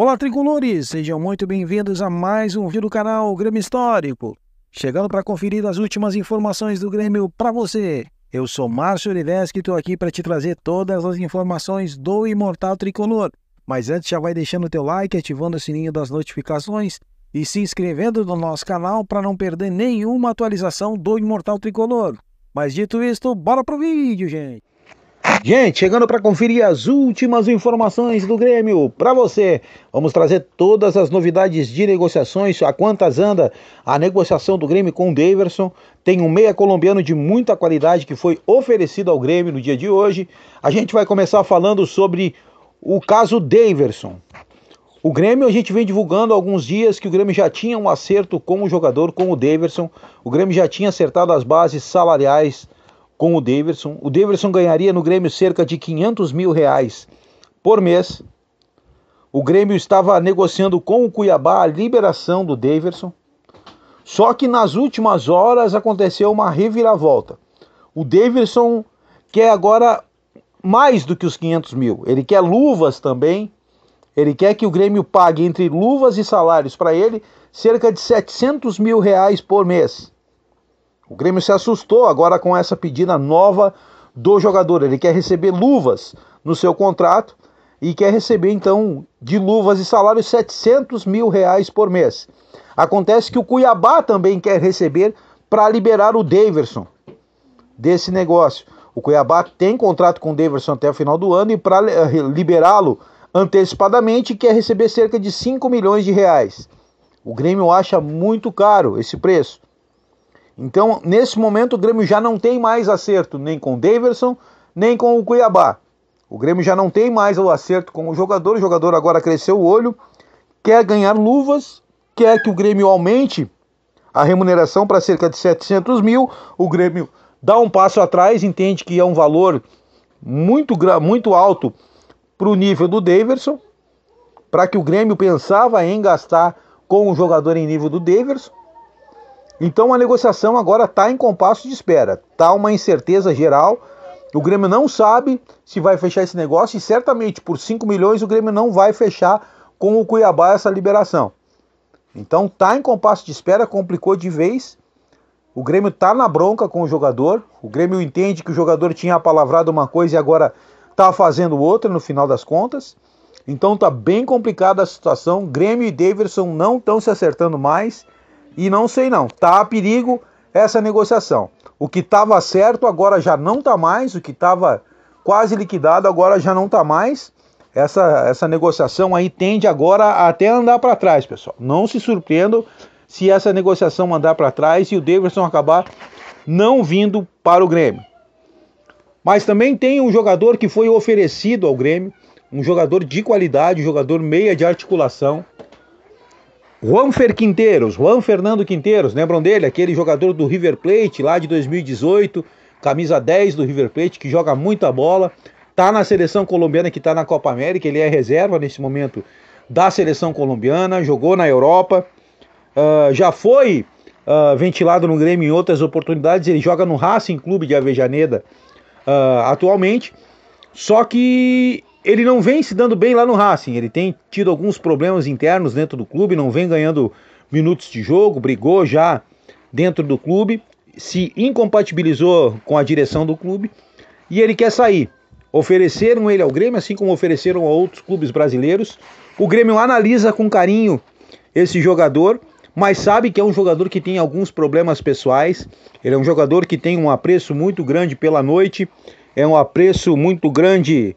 Olá, tricolores! Sejam muito bem-vindos a mais um vídeo do canal Grêmio Histórico. Chegando para conferir as últimas informações do Grêmio para você. Eu sou Márcio Oliveira e estou aqui para te trazer todas as informações do Imortal Tricolor. Mas antes, já vai deixando o teu like, ativando o sininho das notificações e se inscrevendo no nosso canal para não perder nenhuma atualização do Imortal Tricolor. Mas dito isto, bora pro vídeo, gente! Gente, chegando para conferir as últimas informações do Grêmio para você. Vamos trazer todas as novidades de negociações, a quantas anda a negociação do Grêmio com o Daverson. Tem um meia colombiano de muita qualidade que foi oferecido ao Grêmio no dia de hoje. A gente vai começar falando sobre o caso Daverson. O Grêmio, a gente vem divulgando há alguns dias que o Grêmio já tinha um acerto com o jogador, com o Daverson. O Grêmio já tinha acertado as bases salariais com o Daverson. O Daverson ganharia no Grêmio cerca de 500 mil reais por mês. O Grêmio estava negociando com o Cuiabá a liberação do Daverson. Só que nas últimas horas aconteceu uma reviravolta. O Daverson quer agora mais do que os 500 mil. Ele quer luvas também. Ele quer que o Grêmio pague entre luvas e salários para ele cerca de 700 mil reais por mês. O Grêmio se assustou agora com essa pedida nova do jogador. Ele quer receber luvas no seu contrato e quer receber então de luvas e salário 700 mil reais por mês. Acontece que o Cuiabá também quer receber para liberar o Daverson desse negócio. O Cuiabá tem contrato com o Daverson até o final do ano e para eh, liberá-lo antecipadamente quer receber cerca de 5 milhões de reais. O Grêmio acha muito caro esse preço. Então, nesse momento, o Grêmio já não tem mais acerto nem com o Daverson, nem com o Cuiabá. O Grêmio já não tem mais o acerto com o jogador, o jogador agora cresceu o olho, quer ganhar luvas, quer que o Grêmio aumente a remuneração para cerca de 700 mil. O Grêmio dá um passo atrás, entende que é um valor muito, muito alto para o nível do Daverson, para que o Grêmio pensava em gastar com o jogador em nível do Daverson. Então a negociação agora está em compasso de espera. Está uma incerteza geral. O Grêmio não sabe se vai fechar esse negócio e certamente por 5 milhões o Grêmio não vai fechar com o Cuiabá essa liberação. Então está em compasso de espera, complicou de vez. O Grêmio está na bronca com o jogador. O Grêmio entende que o jogador tinha palavrado uma coisa e agora está fazendo outra no final das contas. Então tá bem complicada a situação. Grêmio e Davidson não estão se acertando mais. E não sei não, tá a perigo essa negociação. O que estava certo agora já não está mais, o que estava quase liquidado agora já não está mais. Essa, essa negociação aí tende agora a até andar para trás, pessoal. Não se surpreendam se essa negociação andar para trás e o Davidson acabar não vindo para o Grêmio. Mas também tem um jogador que foi oferecido ao Grêmio, um jogador de qualidade, um jogador meia de articulação, Juanfer Quinteiros, Juan Fernando Quinteiros, lembram dele? Aquele jogador do River Plate lá de 2018, camisa 10 do River Plate, que joga muita bola, tá na seleção colombiana que tá na Copa América, ele é reserva nesse momento da seleção colombiana, jogou na Europa, uh, já foi uh, ventilado no Grêmio em outras oportunidades, ele joga no Racing Clube de Avejaneda uh, atualmente, só que ele não vem se dando bem lá no Racing. Ele tem tido alguns problemas internos dentro do clube, não vem ganhando minutos de jogo, brigou já dentro do clube, se incompatibilizou com a direção do clube e ele quer sair. Ofereceram ele ao Grêmio, assim como ofereceram a outros clubes brasileiros. O Grêmio analisa com carinho esse jogador, mas sabe que é um jogador que tem alguns problemas pessoais. Ele é um jogador que tem um apreço muito grande pela noite, é um apreço muito grande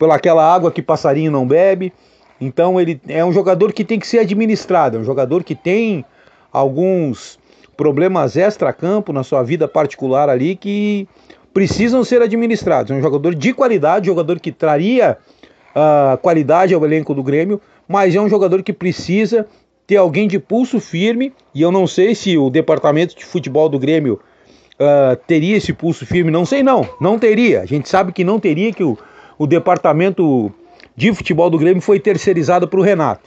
pelaquela água que passarinho não bebe. Então ele é um jogador que tem que ser administrado, é um jogador que tem alguns problemas extra-campo na sua vida particular ali que precisam ser administrados. É um jogador de qualidade, jogador que traria uh, qualidade ao elenco do Grêmio, mas é um jogador que precisa ter alguém de pulso firme. E eu não sei se o departamento de futebol do Grêmio uh, teria esse pulso firme, não sei não, não teria. A gente sabe que não teria, que o o departamento de futebol do Grêmio foi terceirizado para o Renato.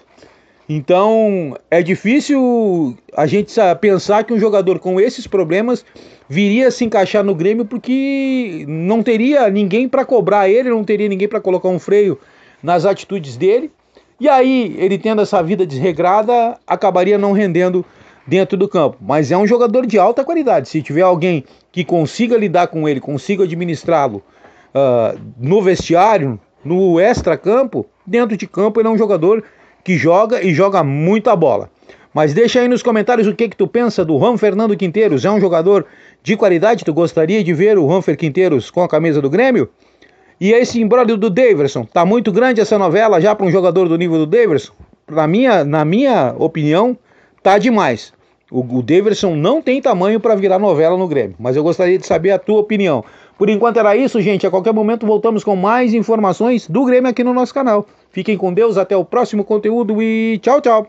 Então é difícil a gente pensar que um jogador com esses problemas viria a se encaixar no Grêmio porque não teria ninguém para cobrar ele, não teria ninguém para colocar um freio nas atitudes dele. E aí ele tendo essa vida desregrada acabaria não rendendo dentro do campo. Mas é um jogador de alta qualidade. Se tiver alguém que consiga lidar com ele, consiga administrá-lo uh, no vestiário, no extra-campo, dentro de campo ele é um jogador que joga e joga muita bola. Mas deixa aí nos comentários o que que tu pensa do Juan Fernando Quinteiros. É um jogador de qualidade? Tu gostaria de ver o Juan Fer Quinteiros com a camisa do Grêmio? E esse embrólio do Daverson, tá muito grande essa novela já para um jogador do nível do Daverson? Na minha, na minha opinião, tá demais. O, o Daverson não tem tamanho para virar novela no Grêmio, mas eu gostaria de saber a tua opinião. Por enquanto era isso, gente. A qualquer momento voltamos com mais informações do Grêmio aqui no nosso canal. Fiquem com Deus, até o próximo conteúdo e tchau, tchau.